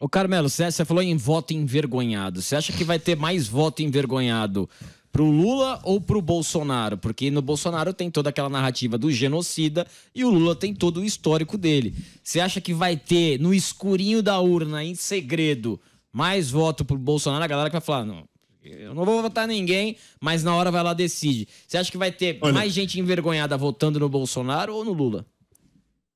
Ô Carmelo, você falou em voto envergonhado. Você acha que vai ter mais voto envergonhado pro Lula ou pro Bolsonaro? Porque no Bolsonaro tem toda aquela narrativa do genocida e o Lula tem todo o histórico dele. Você acha que vai ter no escurinho da urna, em segredo, mais voto pro Bolsonaro? A galera que vai falar, não, eu não vou votar ninguém, mas na hora vai lá decide. Você acha que vai ter Olha, mais gente envergonhada votando no Bolsonaro ou no Lula?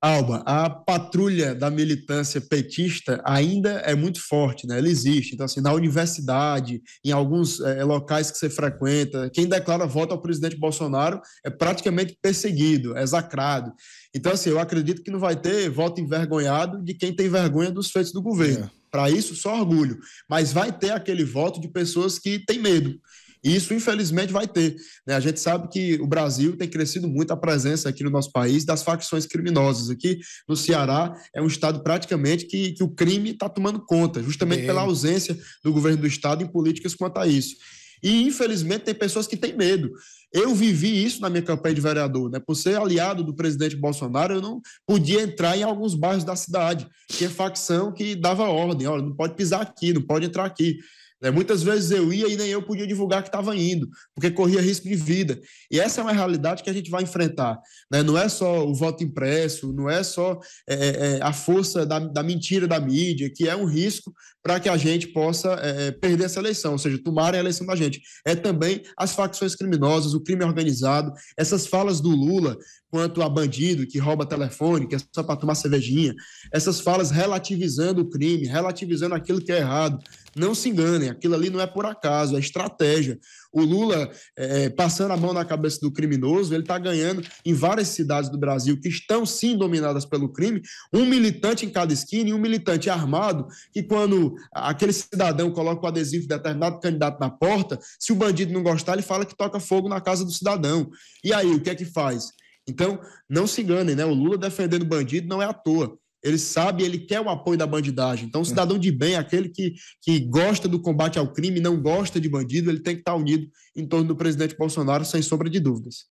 Alba, a patrulha da militância petista ainda é muito forte, né? Ela existe. Então, assim, na universidade, em alguns é, locais que você frequenta, quem declara voto ao presidente Bolsonaro é praticamente perseguido, é execrado. Então, assim, eu acredito que não vai ter voto envergonhado de quem tem vergonha dos feitos do governo. É. Para isso, só orgulho. Mas vai ter aquele voto de pessoas que têm medo e isso, infelizmente, vai ter. Né? A gente sabe que o Brasil tem crescido muito a presença aqui no nosso país das facções criminosas. Aqui no Ceará é um estado praticamente que, que o crime está tomando conta, justamente pela é. ausência do governo do estado em políticas quanto a isso. E, infelizmente, tem pessoas que têm medo. Eu vivi isso na minha campanha de vereador, né? Por ser aliado do presidente Bolsonaro, eu não podia entrar em alguns bairros da cidade. é facção que dava ordem: olha, não pode pisar aqui, não pode entrar aqui. Né? Muitas vezes eu ia e nem eu podia divulgar que estava indo, porque corria risco de vida. E essa é uma realidade que a gente vai enfrentar. Né? Não é só o voto impresso, não é só é, é, é a força da, da, mentira da mídia, que é um risco para que a gente possa é, é perder essa eleição, ou seja, tomarem a eleição da gente. É também as facções criminosas, o crime organizado, essas falas do Lula quanto a bandido que rouba telefone, que é só para tomar cervejinha, essas falas relativizando o crime, relativizando aquilo que é errado, não se enganem, aquilo ali não é por acaso, é estratégia. O Lula, é, é passando a mão na cabeça do criminoso, ele está ganhando em várias cidades do Brasil que estão sim dominadas pelo crime, um militante em cada esquina e um militante armado, que quando aquele cidadão coloca o adesivo de determinado candidato na porta, se o bandido não gostar, ele fala que toca fogo na casa do cidadão. E aí, o que é que faz? Então, não se enganem, né? O Lula defendendo bandido não é à toa. Ele sabe, ele quer o apoio da bandidagem. Então, o hum. cidadão de bem, aquele que, que gosta do combate ao crime, não gosta de bandido, ele tem que estar unido em torno do presidente Bolsonaro, sem sombra de dúvidas.